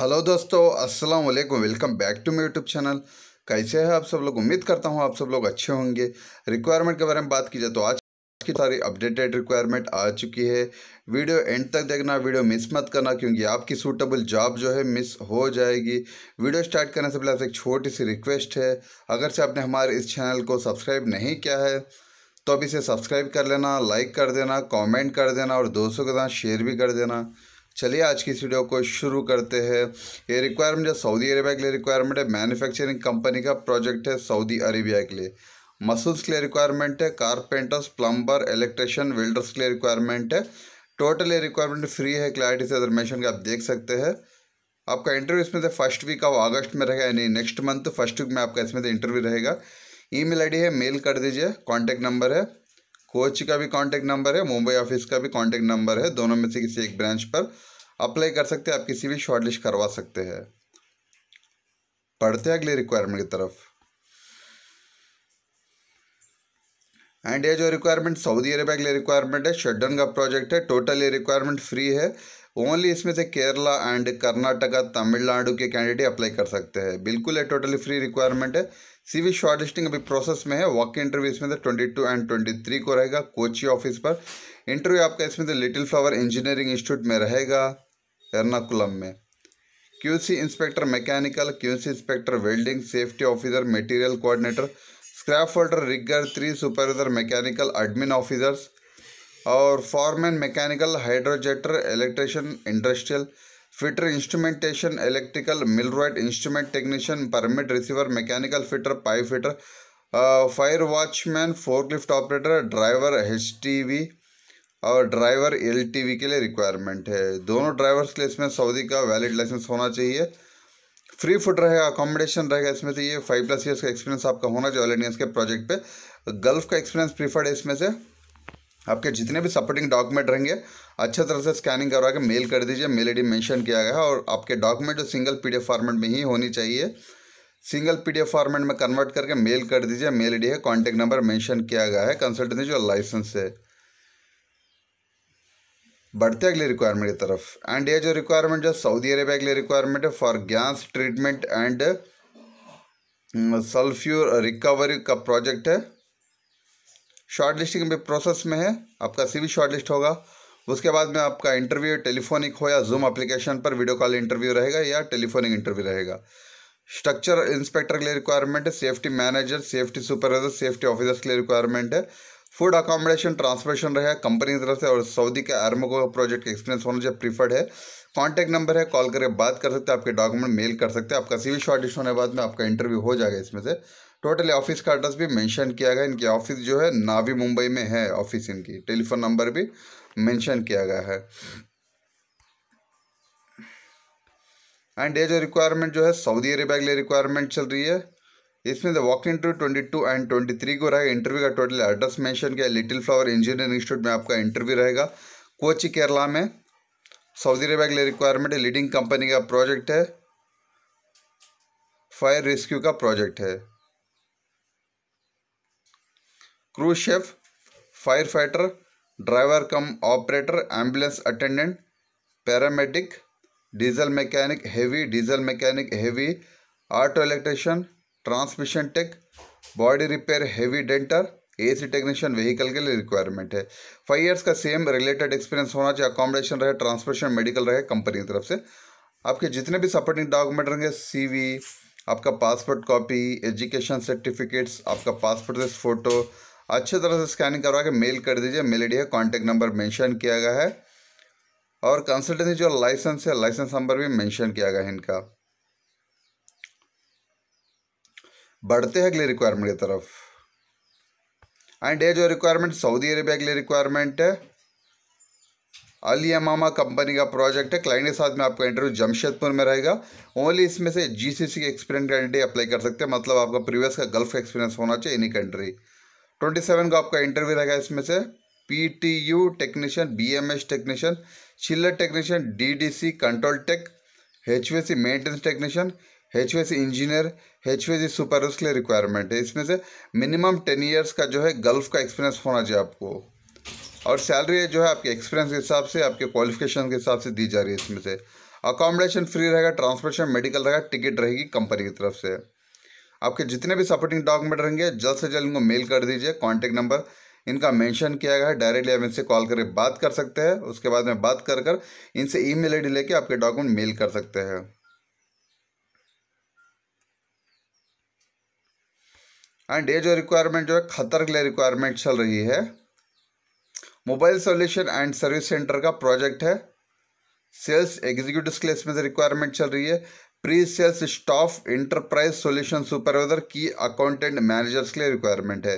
hello दोस्तों अस्सलाम वालेकुम welcome back to my YouTube channel कैसे हैं आप सब लोग उम्मीद करता हूं आप सब लोग अच्छे होंगे रिक्वायरमेंट के बारे में बात की जाए तो आज की सारी अपडेटेड रिक्वायरमेंट आ चुकी है वीडियो एंड तक देखना वीडियो मिस मत करना क्योंकि आपकी सूटेबल जॉब जो है मिस हो जाएगी वीडियो स्टार्ट करने से पहले आपसे एक छोटी सी रिक्वेस्ट है अगर से आपने हमारे इस चैनल को सब्सक्राइब नहीं किया है तो अब इसे सब्सक्राइब कर लेना लाइक कर देना कॉमेंट कर देना और दोस्तों के साथ शेयर भी कर देना चलिए आज की इस वीडियो को शुरू करते हैं ये रिक्वायरमेंट जो सऊदी अरेबिया के लिए रिक्वायरमेंट है मैन्युफैक्चरिंग कंपनी का प्रोजेक्ट है सऊदी अरेबिया के लिए मसूल्स के लिए रिक्वायरमेंट है कारपेंटर्स प्लम्बर इलेक्ट्रिशियन वेल्डर्स के लिए रिक्वायरमेंट है टोटल ये रिक्वायरमेंट फ्री है क्लैरिटी से दरमेशन का आप देख सकते हैं आपका इंटरव्यू इसमें से फर्स्ट वीक ऑफ अगस्त में रहेगा यानी नेक्स्ट मंथ फर्स्ट वीक में आपका इसमें से इंटरव्यू रहेगा ईमेल आईडी है मेल कर दीजिए कॉन्टैक्ट नंबर है कोच का भी कांटेक्ट नंबर है मुंबई ऑफिस का भी कांटेक्ट नंबर है दोनों में से किसी एक ब्रांच पर अप्लाई कर सकते हैं आप किसी भी शॉर्टलिस्ट करवा सकते हैं पढ़ते हैं अगले रिक्वायरमेंट की तरफ एंड ये जो रिक्वायरमेंट सऊदी अरेबिया के लिए रिक्वायरमेंट है शटडाउन का प्रोजेक्ट है टोटल ये रिक्वायरमेंट फ्री है ओनली इसमें से केरला एंड कर्नाटका तमिलनाडु के कैंडिडेट अप्लाई कर सकते हैं बिल्कुल ये टोटली फ्री रिक्वायरमेंट है सीवी शॉर्ट लिस्टिंग अभी प्रोसेस में है वॉक इंटरव्यू इसमें से twenty two and twenty three को रहेगा कोची ऑफिस पर इंटरव्यू आपका इसमें से लिटिल फ्लावर इंजीनियरिंग इंस्टीट्यूट में रहेगा एर्नाकुलम में QC inspector mechanical QC inspector welding safety officer material coordinator scrap holder rigger three supervisor mechanical admin officers और foreman mechanical hydrojetter electrician industrial fitter instrumentation electrical मिलरॉइड instrument technician permit receiver mechanical fitter pipe fitter fire watchman forklift operator driver H और driver L के लिए requirement है दोनों drivers के लिए इसमें सऊदी का वैलिड लाइसेंस होना चाहिए फ्री फूड रहेगा अकोमोडेशन रहेगा इसमें से ये फाइव प्लस ईयर्स का एक्सपीरियंस आपका होना चाहिए ऑल इंडिया के प्रोजेक्ट पे गल्फ का एक्सपीरियंस प्रीफर्ड है इसमें से आपके जितने भी सपोर्टिंग डॉक्यूमेंट रहेंगे अच्छे तरह से स्कैनिंग करवा के मेल कर दीजिए मेल आई मेंशन किया गया है और आपके डॉक्यूमेंट जो सिंगल पीडीएफ फॉर्मेट में ही होनी चाहिए सिंगल पीडीएफ फॉर्मेट में कन्वर्ट करके मेल कर दीजिए मेल आई है कॉन्टैक्ट नंबर मेंशन किया गया है कंसल्टेंसी जो लाइसेंस है बढ़ते अगले रिक्वायरमेंट की तरफ एंड ये जो रिक्वायरमेंट जो सऊदी अरेबिया के लिए रिक्वायरमेंट है for gas treatment and sulphur recovery का प्रोजेक्ट है शॉर्ट लिस्टिंग में प्रोसेस में है आपका सीवी शॉर्ट लिस्ट होगा उसके बाद में आपका इंटरव्यू टेलीफोनिक हो या जूम एप्लीकेशन पर वीडियो कॉल इंटरव्यू रहेगा या टेलीफोनिक इंटरव्यू रहेगा स्ट्रक्चर इंस्पेक्टर के लिए रिक्वायरमेंट है safety manager safety supervisor safety officers के लिए रिक्वायरमेंट है फूड अकोमोडेशन ट्रांसपोर्टेशन रहेगा कंपनी की तरफ से और सऊदी के आर्मको प्रोजेक्ट का एक्सपीरियंस होना चाहिए प्रीफर्ड है कॉन्टैक्ट नंबर है कॉल करके बात कर सकते हैं आपके डॉक्यूमेंट मेल कर सकते हैं आपका सीवी शॉर्ट लिस्ट होने के बाद में आपका इंटरव्यू हो जाएगा इसमें से टोटल ऑफिस का एड्रेस भी मेंशन किया गया इनकी ऑफिस जो है नावी मुंबई में है ऑफिस इनकी टेलीफोन नंबर भी मेंशन किया गया है एंड ये जो रिक्वायरमेंट जो है सऊदी अरेबिया के लिए रिक्वायरमेंट चल रही है इसमें the walk interview twenty two and twenty three को रहेगा इंटरव्यू का टोटल एड्रेस मेंशन किया लिटिल फ्लावर इंजीनियरिंग इंस्टीट्यूट में आपका इंटरव्यू रहेगा कोची केरला में सऊदी अरेबिया के लिए रिक्वायरमेंट है लीडिंग कंपनी का प्रोजेक्ट है फायर रेस्क्यू का प्रोजेक्ट है crew chef fire fighter driver cum operator ambulance attendant paramedic diesel mechanic heavy diesel mechanic heavy auto electrician transmission tech body repair heavy denter AC technician vehicle के लिए requirement है five years का same related experience होना चाहिए accommodation रहे transportation medical रहे company की तरफ से आपके जितने भी सपोर्टिंग डॉक्यूमेंट रहेंगे सीवी आपका पासपोर्ट कॉपी एजुकेशन सर्टिफिकेट्स आपका पासपोर्ट फ़ोटो अच्छे तरह से स्कैनिंग करवा के मेल कर दीजिए मेल आई है कॉन्टैक्ट नंबर मेंशन किया गया है और कंसल्टेंसी जो लाइसेंस है लाइसेंस नंबर भी मेंशन किया गया है इनका बढ़ते हैं अगले रिक्वायरमेंट की तरफ एंड ये जो रिक्वायरमेंट सऊदी अरेबिया के लिए रिक्वायरमेंट है अली अमामा कंपनी का प्रोजेक्ट है क्लाइंट के साथ में आपका इंटरव्यू जमशेदपुर में रहेगा ओनली इसमें से जीसीसी के एक्सपीरियंस कैंडिडेट अप्लाई कर सकते हैं मतलब आपका प्रीवियस का गल्फ एक्सपीरियंस होना चाहिए इन्हीं कंट्री ट्वेंटी सेवन का आपका इंटरव्यू रहेगा इसमें से PTU technician BMS technician chiller technician DDC control tech H maintenance technician H engineer H V super उसके लिए रिक्वायरमेंट है इसमें से मिनिमम टेन ईयर्स का जो है गल्फ का एक्सपीरियंस होना चाहिए आपको और सैलरी जो है आपके एक्सपीरियंस के हिसाब से आपके क्वालिफिकेशन के हिसाब से दी जा रही है इसमें से अकोमोडेशन फ्री रहेगा ट्रांसपोर्टेशन मेडिकल रहेगा टिकट रहेगी कंपनी की तरफ से आपके जितने भी सपोर्टिंग डॉक्यूमेंट रहेंगे जल्द से जल्द इनको मेल कर दीजिए कॉन्टैक्ट नंबर इनका मेंशन किया गया है डायरेक्टली आप इनसे कॉल करके बात कर सकते हैं उसके बाद में बात कर कर इनसे ई मेल लेके आपके डॉक्यूमेंट मेल कर सकते हैं एंड ये जो रिक्वायरमेंट जो है खतर के लिए रिक्वायरमेंट चल रही है mobile solution and service centre का प्रोजेक्ट है सेल्स एग्जीक्यूटिव के लिए इसमें से रिक्वायरमेंट चल रही है pre sales staff enterprise solution supervisor की अकाउंटेंट मैनेजर्स के लिए रिक्वायरमेंट है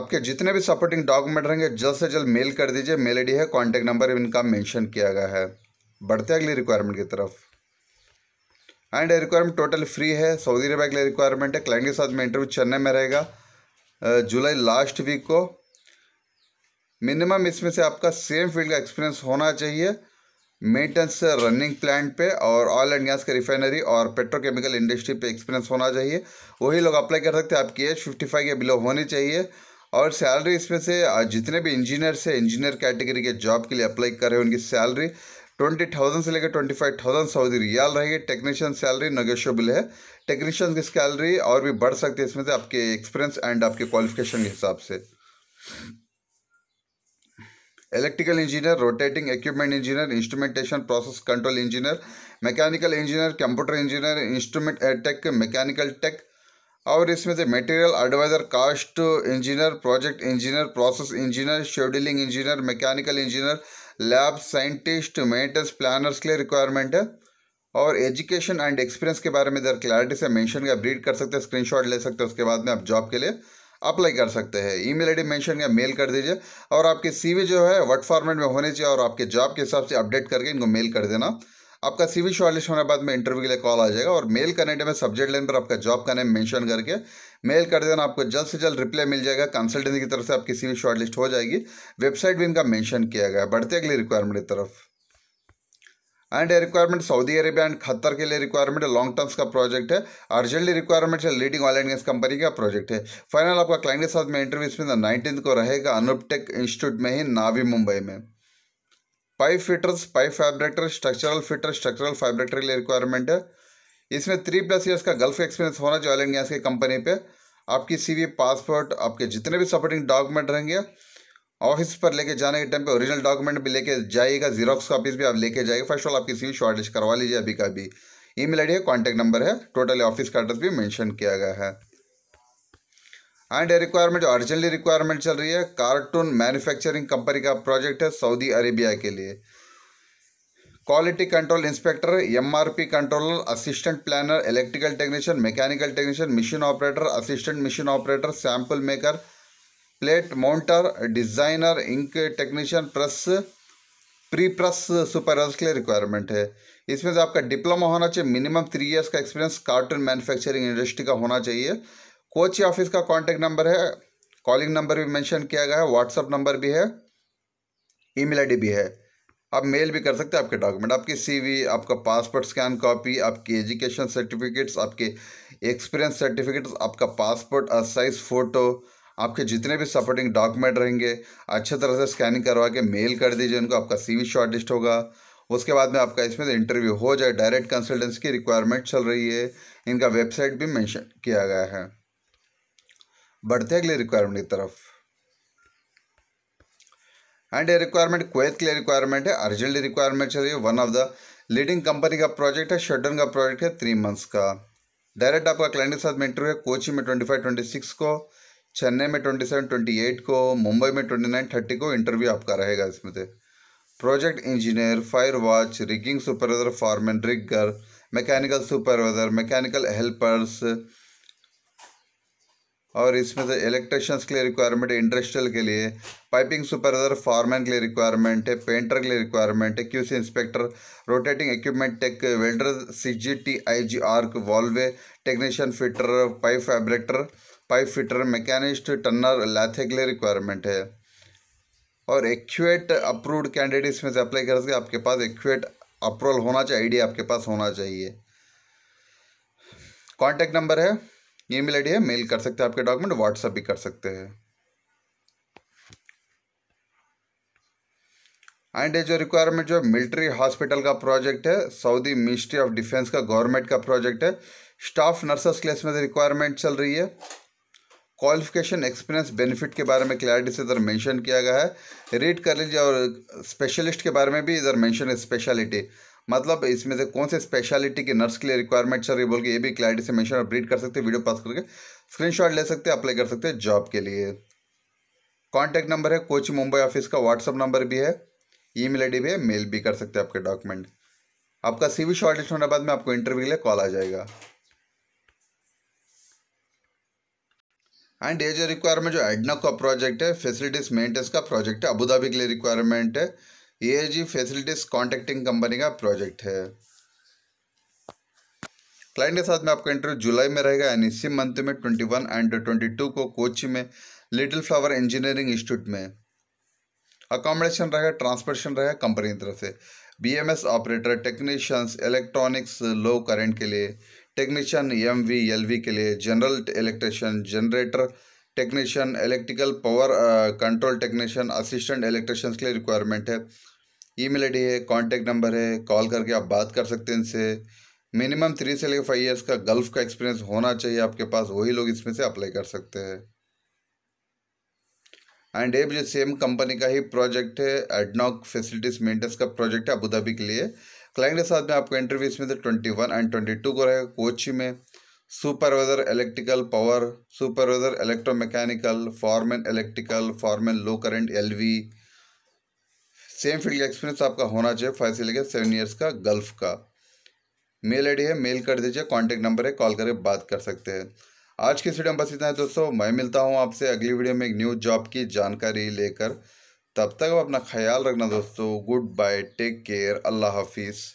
आपके जितने भी सपोर्टिंग डॉक्यूमेंट रहेंगे जल्द से जल्द मेल कर दीजिए मेल आई है कॉन्टैक्ट नंबर इनका मेंशन किया गया है बढ़ते अगले रिक्वायरमेंट की तरफ एंड रिक्वायरमेंट टोटल फ्री है सऊदी अरबिया के लिए रिक्वायरमेंट है क्लाइंट के साथ में इंटरव्यू चेन्नई में रहेगा जुलाई लास्ट वीक को मिनिमम इसमें से आपका सेम फील्ड का एक्सपीरियंस होना चाहिए मेंटेनेंस रनिंग प्लांट पे और ऑयल एंड गैस के रिफाइनरी और पेट्रोकेमिकल इंडस्ट्री पे एक्सपीरियंस होना चाहिए वही लोग अप्लाई कर सकते हैं आपकी एज फिफ्टी फाइव या बिलो होनी चाहिए और सैलरी इसमें से जितने भी इंजीनियर्स हैं इंजीनियर कैटेगरी के जॉब के लिए अप्लाई कर रहे हैं उनकी सैलरी ट्वेंटी थाउजेंड से लेकर twenty five thousand Saudi riyal रहेगी टेक्नीशियन सैलरी नगेशोबल है टेक्नीशियन की सैलरी और भी बढ़ सकती है इसमें से आपके एक्सपीरियंस एंड आपके क्वालिफिकेशन के हिसाब से electrical engineer rotating equipment engineer instrumentation process control engineer mechanical engineer computer engineer instrument tech mechanical tech और इसमें से material adviser cost engineer project engineer process engineer scheduling engineer mechanical engineer lab scientist maintenance planners के लिए requirement है और education and experience के बारे में इधर क्लैरिटी से मेंशन या ब्रीड कर सकते हैं स्क्रीनशॉट ले सकते हैं उसके बाद में आप जॉब के लिए अप्लाई कर सकते हैं ईमेल आईडी मेंशन या मेल कर दीजिए और आपके सीवी जो है वर्ड फॉर्मेट में होने चाहिए और आपके जॉब के हिसाब से अपडेट करके इनको मेल कर देना आपका सीवी शॉर्टलिस्ट होने के बाद में इंटरव्यू के लिए कॉल आ जाएगा और मेल करने में सब्जेक्ट लाइन पर आपका जॉब का नेम मेंशन करके मेल कर देना आपको जल्द से जल्द रिप्लाई मिल जाएगा कंसल्टेंसी की तरफ से आपकी सीवी शॉर्टलिस्ट हो जाएगी वेबसाइट भी इनका मेंशन किया गया बढ़ते अगली रिक्वायरमेंट की तरफ and requirement Saudi Arabia and Qatar के लिए रिक्वायरमेंट लॉन्ग टर्म्स का प्रोजेक्ट है अर्जेंटली रिक्वायरमेंट है leading oil and gas company का प्रोजेक्ट है फाइनल आपका क्लाइंट के साथ में इंटरव्यू इसमें नाइनटीन तो को रहेगा अनुपटेक इंस्टीट्यूट में ही नावी मुंबई में pipe fitters pipe fabricator structural fitter structural fabricator के लिए रिक्वायरमेंट है इसमें थ्री प्लस ईयर्स का गल्फ एक्सपीरियंस होना चाहिए ऑल एंड गैस की कंपनी पे आपकी वी पासपोर्ट आपके जितने भी सपोर्टिंग डॉक्यूमेंट रहेंगे ऑफिस पर लेके जाने के टाइम पे ओरिजिनल डॉक्यूमेंट भी लेके जाइएगा जीरोक्स कॉपीज भी आप लेके जाइएगा फर्स्ट ऑल आप किसी भी शॉर्टेज करवा लीजिए अभी का भी email I contact number है टोटल ऑफिस का एड्रेस भी मैंशन किया गया है एंड रिक्वायरमेंट ऑरिजिनली रिक्वायरमेंट चल रही है कार्टून मैन्युफैक्चरिंग कंपनी का प्रोजेक्ट है सऊदी अरेबिया के लिए quality control inspector MRP controller assistant planner electrical technician mechanical technician machine operator assistant machine operator sample maker plate mounter designer ink technician press pre press supervisor के लिए requirement है इसमें से आपका diploma होना चाहिए मिनिमम थ्री इयर्स का experience carton manufacturing industry का होना चाहिए कोची ऑफिस का कॉन्टैक्ट नंबर है कॉलिंग नंबर भी मेंशन किया गया है व्हाट्सअप नंबर भी है ईमेल आईडी भी है आप मेल भी कर सकते हैं आपके डॉक्यूमेंट आपकी सी आपका पासपोर्ट स्कैन कॉपी आपकी एजुकेशन सर्टिफिकेट्स आपके एक्सपीरियंस सर्टिफिकेट्स आपका पासपोर्ट साइज फ़ोटो आपके जितने भी सपोर्टिंग डॉक्यूमेंट रहेंगे अच्छे तरह से स्कैनिंग करवा के मेल कर दीजिए उनको आपका सी वी शॉर्टलिस्ट होगा उसके बाद में आपका इसमें इंटरव्यू हो जाए डायरेक्ट कंसल्टेंसी की रिक्वायरमेंट चल रही है इनका वेबसाइट भी मैंशन किया गया है बढ़ते अगले रिक्वायरमेंट की तरफ एंड ये रिक्वायरमेंट क्वेत के लिए रिक्वायरमेंट है अर्जेंटली रिक्वायरमेंट चल रही है one of the leading company का प्रोजेक्ट है शटन का प्रोजेक्ट है थ्री मंथ्स का डायरेक्ट आपका क्लाइंट के साथ में इंटरव्यू है कोची में ट्वेंटी फाइव ट्वेंटी सिक्स को चेन्नई में ट्वेंटी सेवन ट्वेंटी एट को मुंबई में ट्वेंटी नाइन थर्टी को इंटरव्यू आपका रहेगा इसमें से project engineer fire watch rigging supervisor foreman rigger mechanical supervisor mechanical helpers और इसमें से इलेक्ट्रिशियंस के लिए रिक्वायरमेंट है इंडस्ट्रियल के लिए पाइपिंग सुपरवाइजर फॉरमैन के लिए रिक्वायरमेंट है पेंटर के लिए रिक्वायरमेंट है QC inspector rotating equipment tech welder C G T I G arc valve technician fitter pipe fabricator pipe fitter machinist turner lathe के लिए रिक्वायरमेंट है और एक्यूएट अप्रूव्ड कैंडिडेट इसमें से अप्लाई कर सके आपके पास एक्यूएट अप्रूवल होना चाहिए आईडी आपके पास होना चाहिए कांटेक्ट नंबर है ईमेल आईडी है मेल कर सकते हैं आपके डॉक्यूमेंट व्हाट्सअप भी कर सकते हैं एंड जो रिक्वायरमेंट जो है मिलिट्री हॉस्पिटल का प्रोजेक्ट है सऊदी मिनिस्ट्री ऑफ डिफेंस का गवर्नमेंट का प्रोजेक्ट है स्टाफ नर्सेस के में रिक्वायरमेंट चल रही है क्वालिफिकेशन एक्सपीरियंस बेनिफिट के बारे में क्लैरिटी से इधर मेंशन किया गया है रीड कर लीजिए और स्पेशलिस्ट के बारे में भी इधर मेंशन है स्पेशलिटी मतलब इसमें से कौन से स्पेशलिटी के नर्स के लिए रिक्वायरमेंट्स है ये बोल के ये भी क्लैरिटी से मेंशन और रीड कर सकते हैं वीडियो पास करके स्क्रीनशॉट ले सकते हैं अप्लाई कर सकते हैं जॉब के लिए कॉन्टैक्ट नंबर है कोच मुंबई ऑफिस का व्हाट्सअप नंबर भी है ई मेल भी है मेल भी कर सकते हैं आपके डॉक्यूमेंट आपका सी वी होने के बाद में आपको इंटरव्यू के लिए कॉल आ जाएगा एंड ये जो रिक्वायरमेंट जो एडना का प्रोजेक्ट है फैसिलिटीज़ मेंटेनेंस का प्रोजेक्ट है अबूधाबी के लिए रिक्वायरमेंट है ये जी फैसिलिटीज़ कॉन्ट्रेक्टिंग कंपनी का प्रोजेक्ट है क्लाइंट के साथ में आपका इंटरव्यू जुलाई में रहेगा एंड इसी मंथ में twenty one and twenty two को कोची में लिटिल फ्लावर इंजीनियरिंग इंस्टीट्यूट में अकोमोडेशन रहेगा ट्रांसपोर्टेशन रहेगा कंपनी की तरफ से as operator technicians electronics low current के लिए technician M V L V के लिए general electrician generator technician electrical power control technician assistant electrician के लिए रिक्वायरमेंट है ईमेल आईडी है कॉन्टैक्ट नंबर है कॉल करके आप बात कर सकते हैं इनसे मिनिमम थ्री से लेकर फाइव ईयर्स का गल्फ का एक्सपीरियंस होना चाहिए आपके पास वही लोग इसमें से अप्लाई कर सकते हैं एंड ये जो सेम कंपनी का ही प्रोजेक्ट है एडनॉक फैसिलिटीज मेंटेनेंस का प्रोजेक्ट है अबू धाबी के लिए क्लाइंट के साथ में आपको इंटरव्यू इसमें से twenty one and twenty two को रहेगा कोची में supervisor electrical power supervisor electro mechanical foreman electrical foreman low current LV same field का एक्सपीरियंस आपका होना चाहिए फाइव से लेकर सेवन ईयर्स का गल्फ का मेल डी है मेल कर दीजिए कॉन्टैक्ट नंबर है कॉल करके बात कर सकते हैं आज की वीडियो में बस इतना है दोस्तों मैं मिलता हूँ आपसे अगली वीडियो में एक न्यू जॉब की जानकारी लेकर तब तक अपना ख्याल रखना दोस्तों गुड बाय टेक केयर अल्लाह हाफिज़